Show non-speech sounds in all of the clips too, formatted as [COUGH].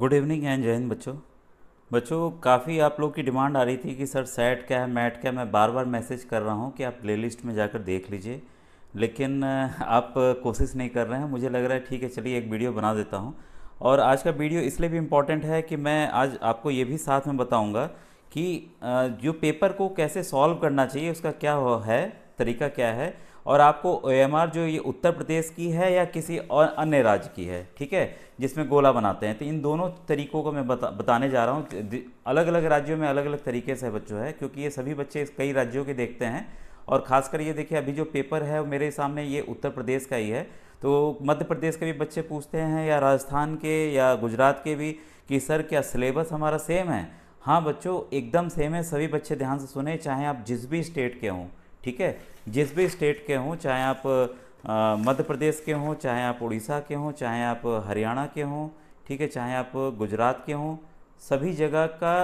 good evening and Jain बच्चों बच्चों काफ़ी आप लोग की डिमांड आ रही थी कि सर सेट क्या है मैट क्या है मैं बार बार मैसेज कर रहा हूँ कि आप प्लेलिस्ट में जाकर देख लीजिए लेकिन [LAUGHS] आप कोशिश नहीं कर रहे हैं मुझे लग रहा है ठीक है चलिए एक वीडियो बना देता हूँ और आज का वीडियो इसलिए भी इम्पॉर्टेंट है कि मैं आज आपको ये भी साथ में बताऊँगा कि जो पेपर को कैसे सॉल्व करना चाहिए उसका क्या है तरीका क्या है और आपको ओ जो ये उत्तर प्रदेश की है या किसी और अन्य राज्य की है ठीक है जिसमें गोला बनाते हैं तो इन दोनों तरीकों को मैं बता बताने जा रहा हूँ अलग अलग राज्यों में अलग अलग तरीके से बच्चों है क्योंकि ये सभी बच्चे कई राज्यों के देखते हैं और ख़ासकर ये देखिए अभी जो पेपर है मेरे सामने ये उत्तर प्रदेश का ही है तो मध्य प्रदेश के भी बच्चे पूछते हैं या राजस्थान के या गुजरात के भी कि सर क्या सिलेबस हमारा सेम है हाँ बच्चों एकदम सेम है सभी बच्चे ध्यान से सुने चाहे आप जिस भी स्टेट के हों ठीक है जिस भी स्टेट के हों चाहे आप मध्य प्रदेश के हों चाहे आप उड़ीसा के हों चाहे आप हरियाणा के हों ठीक है चाहे आप गुजरात के हों सभी जगह का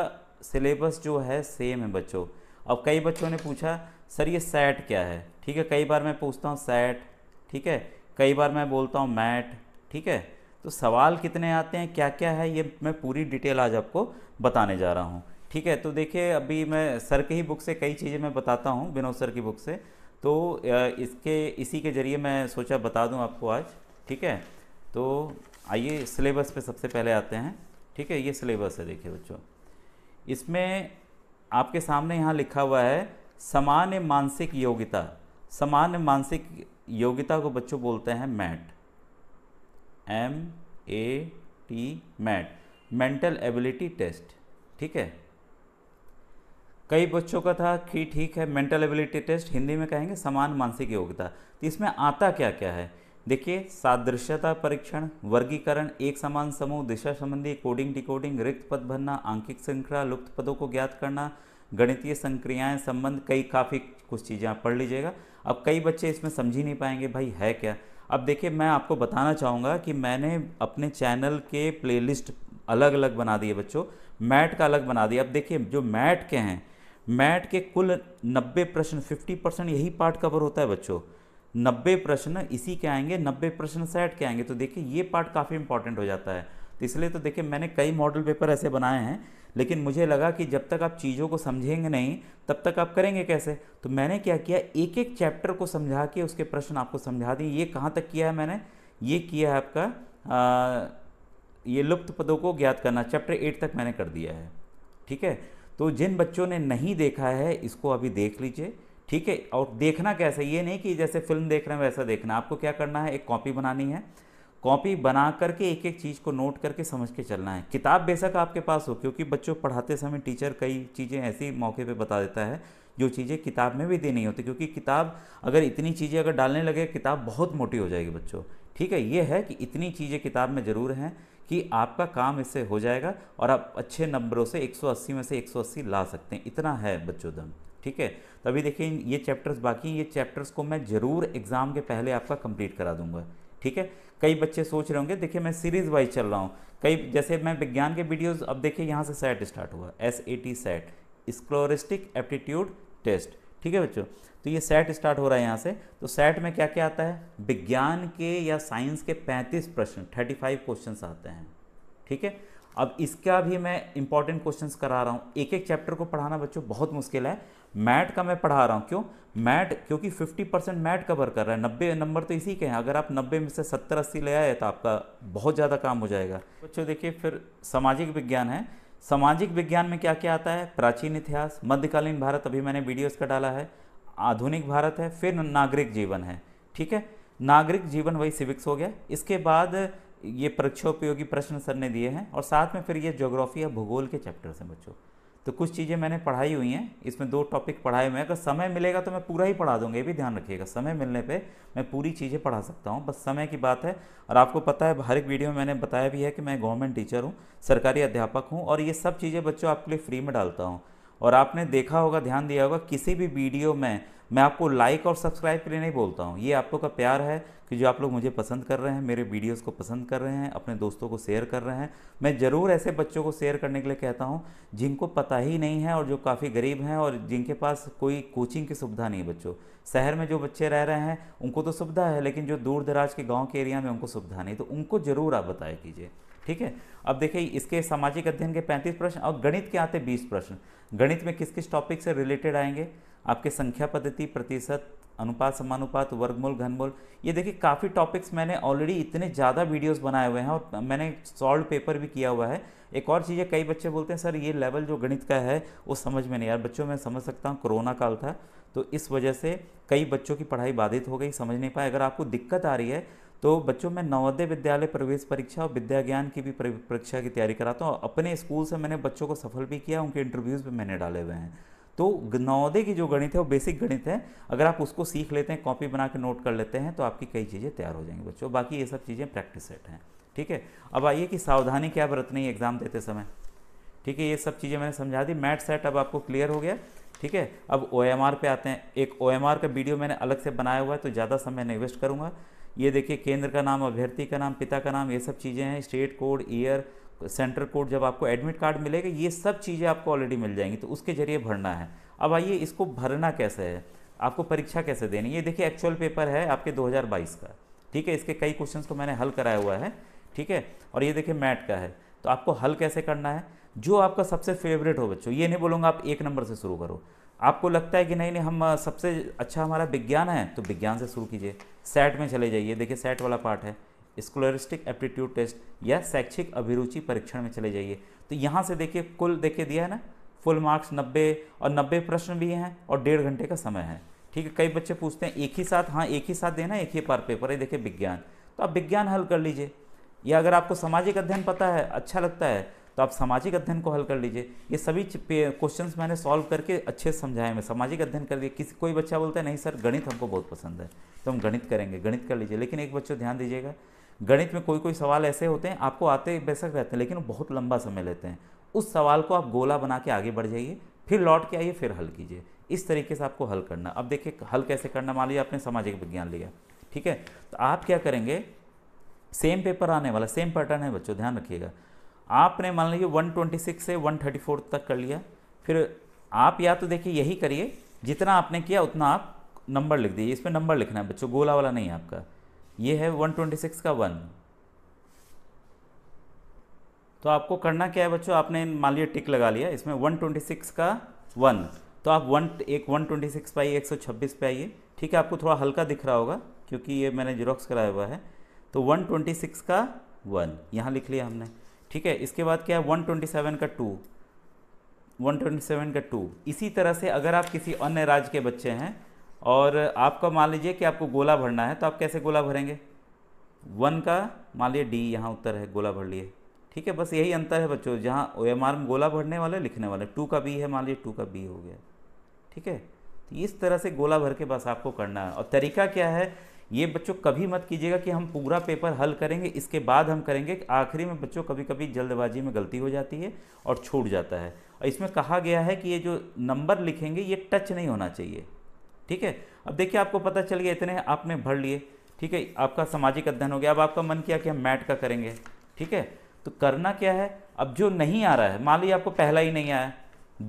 सिलेबस जो है सेम है बच्चों अब कई बच्चों ने पूछा सर ये सैट क्या है ठीक है कई बार मैं पूछता हूँ सैट ठीक है कई बार मैं बोलता हूँ मैट ठीक है तो सवाल कितने आते हैं क्या क्या है ये मैं पूरी डिटेल आज आपको बताने जा रहा हूँ ठीक है तो देखिए अभी मैं सर के ही बुक से कई चीज़ें मैं बताता हूँ विनोद सर की बुक से तो इसके इसी के ज़रिए मैं सोचा बता दूँ आपको आज ठीक है तो आइए सिलेबस पे सबसे पहले आते हैं ठीक है ये सिलेबस है देखिए बच्चों इसमें आपके सामने यहाँ लिखा हुआ है सामान्य मानसिक योग्यता सामान्य मानसिक योग्यता को बच्चों बोलते हैं MAT M A T MAT mental ability test ठीक है कई बच्चों का था कि ठीक है मेंटल एबिलिटी टेस्ट हिंदी में कहेंगे समान मानसिक योग्यता तो इसमें आता क्या क्या है देखिए सादृश्यता परीक्षण वर्गीकरण एक समान समूह दिशा संबंधी कोडिंग डिकोडिंग रिक्त पद भरना आंकिक श्रृंखला लुप्त पदों को ज्ञात करना गणितीय संक्रियाएं संबंध कई काफ़ी कुछ चीज़ें आप पढ़ लीजिएगा अब कई बच्चे इसमें समझ ही नहीं पाएंगे भाई है क्या अब देखिए मैं आपको बताना चाहूँगा कि मैंने अपने चैनल के प्लेलिस्ट अलग अलग बना दिए बच्चों मैट का अलग बना दिया अब देखिए जो मैट के हैं मैट के कुल 90 प्रश्न 50 परसेंट यही पार्ट कवर होता है बच्चों 90 प्रश्न इसी के आएंगे 90 प्रश्न सेट के आएंगे तो देखिए ये पार्ट काफ़ी इंपॉर्टेंट हो जाता है तो इसलिए तो देखिए मैंने कई मॉडल पेपर ऐसे बनाए हैं लेकिन मुझे लगा कि जब तक आप चीज़ों को समझेंगे नहीं तब तक आप करेंगे कैसे तो मैंने क्या किया एक एक चैप्टर को समझा के उसके प्रश्न आपको समझा दिए ये कहाँ तक किया है मैंने ये किया है आपका आ, ये लुप्त पदों को ज्ञात करना चैप्टर एट तक मैंने कर दिया है ठीक है तो जिन बच्चों ने नहीं देखा है इसको अभी देख लीजिए ठीक है और देखना कैसे ये नहीं कि जैसे फिल्म देख रहे हैं वैसा देखना आपको क्या करना है एक कॉपी बनानी है कॉपी बना करके एक एक चीज़ को नोट करके समझ के चलना है किताब बेशक आपके पास हो क्योंकि बच्चों पढ़ाते समय टीचर कई चीज़ें ऐसी मौके पे बता देता है जो चीज़ें किताब में भी देनी होती क्योंकि किताब अगर इतनी चीज़ें अगर डालने लगे किताब बहुत मोटी हो जाएगी बच्चों ठीक है ये है कि इतनी चीज़ें किताब में ज़रूर हैं कि आपका काम इससे हो जाएगा और आप अच्छे नंबरों से 180 में से 180 ला सकते हैं इतना है बच्चों दम ठीक है तो अभी देखिए ये चैप्टर्स बाकी ये चैप्टर्स को मैं ज़रूर एग्ज़ाम के पहले आपका कंप्लीट करा दूंगा ठीक है कई बच्चे सोच रहे होंगे देखिए मैं सीरीज़ वाइज चल रहा हूँ कई जैसे मैं विज्ञान के वीडियोज़ अब देखिए यहाँ से सेट स्टार्ट हुआ S A T SAT scholastic aptitude test ठीक है बच्चों तो ये सेट स्टार्ट हो रहा है यहाँ से तो सेट में क्या क्या आता है विज्ञान के या साइंस के 35 प्रश्न 35 क्वेश्चन आते हैं ठीक है अब इसका भी मैं इंपॉर्टेंट क्वेश्चन करा रहा हूँ एक एक चैप्टर को पढ़ाना बच्चों बहुत मुश्किल है मैट का मैं पढ़ा रहा हूँ क्यों मैट क्योंकि 50 परसेंट मैट कवर कर रहा है नब्बे नंबर तो इसी के हैं अगर आप नब्बे में से सत्तर अस्सी ले आए तो आपका बहुत ज़्यादा काम हो जाएगा बच्चों देखिए फिर सामाजिक विज्ञान है सामाजिक विज्ञान में क्या क्या आता है प्राचीन इतिहास मध्यकालीन भारत अभी मैंने वीडियोस का डाला है आधुनिक भारत है फिर नागरिक जीवन है ठीक है नागरिक जीवन वही सिविक्स हो गया इसके बाद ये परीक्षोपयोगी प्रश्न सर ने दिए हैं और साथ में फिर ये जोग्राफी या भूगोल के चैप्टर्स हैं बच्चों तो कुछ चीज़ें मैंने पढ़ाई हुई हैं इसमें दो टॉपिक पढ़ाए हुए हैं अगर समय मिलेगा तो मैं पूरा ही पढ़ा दूंगा ये भी ध्यान रखिएगा समय मिलने पे मैं पूरी चीज़ें पढ़ा सकता हूँ बस समय की बात है और आपको पता है हर एक वीडियो में मैंने बताया भी है कि मैं गवर्नमेंट टीचर हूँ सरकारी अध्यापक हूँ और ये सब चीज़ें बच्चों आपके लिए फ्री में डालता हूँ और आपने देखा होगा ध्यान दिया होगा किसी भी वीडियो में मैं आपको लाइक और सब्सक्राइब के लिए नहीं बोलता हूँ ये आप लोग का प्यार है कि जो आप लोग मुझे पसंद कर रहे हैं मेरे वीडियोस को पसंद कर रहे हैं अपने दोस्तों को शेयर कर रहे हैं मैं ज़रूर ऐसे बच्चों को शेयर करने के लिए कहता हूँ जिनको पता ही नहीं है और जो काफ़ी गरीब हैं और जिनके पास कोई कोचिंग की सुविधा नहीं है बच्चों शहर में जो बच्चे रह रहे हैं उनको तो सुविधा है लेकिन जो दूर दराज के गाँव के एरिया में उनको सुविधा नहीं तो उनको ज़रूर आप बताया कीजिए ठीक है अब देखिए इसके सामाजिक अध्ययन के 35 प्रश्न और गणित के आते 20 प्रश्न गणित में किस किस टॉपिक से रिलेटेड आएंगे आपके संख्या पद्धति प्रतिशत अनुपात समानुपात वर्गमूल घनमूल ये देखिए काफ़ी टॉपिक्स मैंने ऑलरेडी इतने ज़्यादा वीडियोस बनाए हुए हैं और मैंने सॉल्व पेपर भी किया हुआ है एक और चीज़ है कई बच्चे बोलते हैं सर ये लेवल जो गणित का है वो समझ में नहीं यार बच्चों मैं समझ सकता हूँ कोरोना काल था तो इस वजह से कई बच्चों की पढ़ाई बाधित हो गई समझ नहीं पाए अगर आपको दिक्कत आ रही है तो बच्चों मैं नवोदय विद्यालय प्रवेश परीक्षा और विद्या ज्ञान की भी परीक्षा की तैयारी कराता हूँ अपने स्कूल से मैंने बच्चों को सफल भी किया उनके इंटरव्यूज़ भी मैंने डाले हुए हैं तो नवोदय की जो गणित है वो बेसिक गणित है अगर आप उसको सीख लेते हैं कॉपी बना के नोट कर लेते हैं तो आपकी कई चीज़ें तैयार हो जाएंगी बच्चों बाकी ये सब चीज़ें प्रैक्टिस सेट हैं ठीक है अब आइए कि सावधानी क्या बरतनी एग्ज़ाम देते समय ठीक है ये सब चीज़ें मैंने समझा दी मैट सेट अब आपको क्लियर हो गया ठीक है अब ओ एम आर पे आते हैं एक ओ एम आर का वीडियो मैंने अलग से बनाया हुआ है तो ज़्यादा समय नहीं वेस्ट करूँगा ये देखिए केंद्र का नाम अभ्यर्थी का नाम पिता का नाम ये सब चीज़ें हैं state code year centre code जब आपको एडमिट कार्ड मिलेगा ये सब चीज़ें आपको ऑलरेडी मिल जाएंगी तो उसके जरिए भरना है अब आइए इसको भरना कैसे है आपको परीक्षा कैसे देनी ये देखिए एक्चुअल पेपर है आपके 2022 का ठीक है इसके कई क्वेश्चंस को मैंने हल कराया हुआ है ठीक है और ये देखिए मैट का है तो आपको हल कैसे करना है जो आपका सबसे फेवरेट हो बच्चों ये नहीं बोलूँगा आप एक नंबर से शुरू करो आपको लगता है कि नहीं नहीं हम सबसे अच्छा हमारा विज्ञान है तो विज्ञान से शुरू कीजिए सेट में चले जाइए देखिए सेट वाला पार्ट है स्कॉलरिस्टिक एप्टीट्यूड टेस्ट या शैक्षिक अभिरुचि परीक्षण में चले जाइए तो यहाँ से देखिए कुल देखिए दिया है ना फुल मार्क्स नब्बे और नब्बे प्रश्न भी हैं और डेढ़ घंटे का समय है ठीक है कई बच्चे पूछते हैं एक ही साथ हाँ एक ही साथ देना एक ही पार पेपर है देखिए विज्ञान तो आप विज्ञान हल कर लीजिए या अगर आपको सामाजिक अध्ययन पता है अच्छा लगता है तो आप सामाजिक अध्ययन को हल कर लीजिए ये सभी क्वेश्चन मैंने सॉल्व करके अच्छे से समझाए मैं सामाजिक अध्ययन कर लिए किसी कोई बच्चा बोलता है नहीं सर गणित हमको बहुत पसंद है तो हम गणित करेंगे गणित कर लीजिए लेकिन एक बच्चों ध्यान दीजिएगा गणित में कोई कोई सवाल ऐसे होते हैं आपको आते बेशक रहते हैं लेकिन बहुत लंबा समय लेते हैं उस सवाल को आप गोला बना के आगे बढ़ जाइए फिर लौट के आइए फिर हल कीजिए इस तरीके से आपको हल करना अब देखिए हल कैसे करना मान लीजिए आपने सामाजिक विज्ञान लिया ठीक है तो आप क्या करेंगे सेम पेपर आने वाला सेम पैटर्न है बच्चों ध्यान रखिएगा आपने मान लीजिए 126 से 134 तक कर लिया फिर आप या तो देखिए यही करिए जितना आपने किया उतना आप नंबर लिख दीजिए इसमें नंबर लिखना है बच्चों गोला वाला नहीं है आपका ये है 126 का वन तो आपको करना क्या है बच्चों आपने मान लिया टिक लगा लिया इसमें 126 का वन तो आप वन एक सिक्स पे आइए एक पे आइए ठीक है आपको थोड़ा हल्का दिख रहा होगा क्योंकि ये मैंने जीरोक्स कराया हुआ है तो वन का वन यहाँ लिख लिया हमने ठीक है इसके बाद क्या है 127 का टू 127 का टू इसी तरह से अगर आप किसी अन्य राज्य के बच्चे हैं और आपका मान लीजिए कि आपको गोला भरना है तो आप कैसे गोला भरेंगे वन का मान लीजिए डी यहाँ उत्तर है गोला भर लिए ठीक है बस यही अंतर है बच्चों जहाँ ओ एम आर में गोला भरने वाले लिखने वाले टू का बी है मान लीजिए टू का बी हो गया ठीक है तो इस तरह से गोला भर के बस आपको करना है और तरीका क्या है ये बच्चों कभी मत कीजिएगा कि हम पूरा पेपर हल करेंगे इसके बाद हम करेंगे आखिरी में बच्चों कभी कभी जल्दबाजी में गलती हो जाती है और छूट जाता है और इसमें कहा गया है कि ये जो नंबर लिखेंगे ये टच नहीं होना चाहिए ठीक है अब देखिए आपको पता चल गया इतने आपने भर लिए ठीक है आपका सामाजिक अध्ययन हो गया अब आपका मन किया कि हम मैट का करेंगे ठीक है तो करना क्या है अब जो नहीं आ रहा है मान लीजिए आपको पहला ही नहीं आया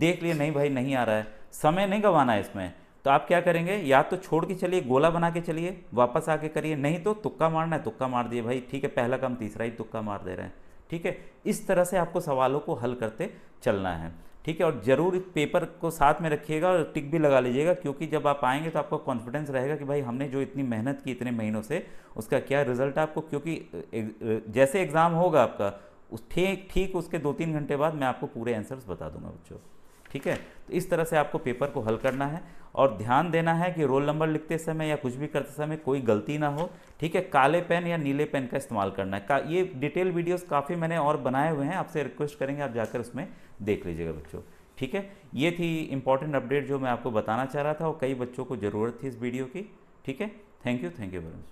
देख लिए नहीं भाई नहीं आ रहा है समय नहीं गंवाना है इसमें तो आप क्या करेंगे या तो छोड़ के चलिए गोला बना के चलिए वापस आके करिए नहीं तो तुक्का मारना है तुक्का मार दिए भाई ठीक है पहला काम तीसरा ही तुक्का मार दे रहे हैं ठीक है इस तरह से आपको सवालों को हल करते चलना है ठीक है और ज़रूर पेपर को साथ में रखिएगा और टिक भी लगा लीजिएगा क्योंकि जब आप आएंगे तो आपको कॉन्फिडेंस रहेगा कि भाई हमने जो इतनी मेहनत की इतने महीनों से उसका क्या रिजल्ट आपको क्योंकि जैसे एग्ज़ाम होगा आपका उस ठीक ठीक उसके दो तीन घंटे बाद मैं आपको पूरे आंसर्स बता दूंगा बच्चों ठीक है तो इस तरह से आपको पेपर को हल करना है और ध्यान देना है कि रोल नंबर लिखते समय या कुछ भी करते समय कोई गलती ना हो ठीक है काले पेन या नीले पेन का इस्तेमाल करना है का ये डिटेल वीडियोस काफ़ी मैंने और बनाए हुए हैं आपसे रिक्वेस्ट करेंगे आप जाकर उसमें देख लीजिएगा बच्चों ठीक है ये थी इंपॉर्टेंट अपडेट जो मैं आपको बताना चाह रहा था और कई बच्चों को ज़रूरत थी इस वीडियो की ठीक है thank you thank you very much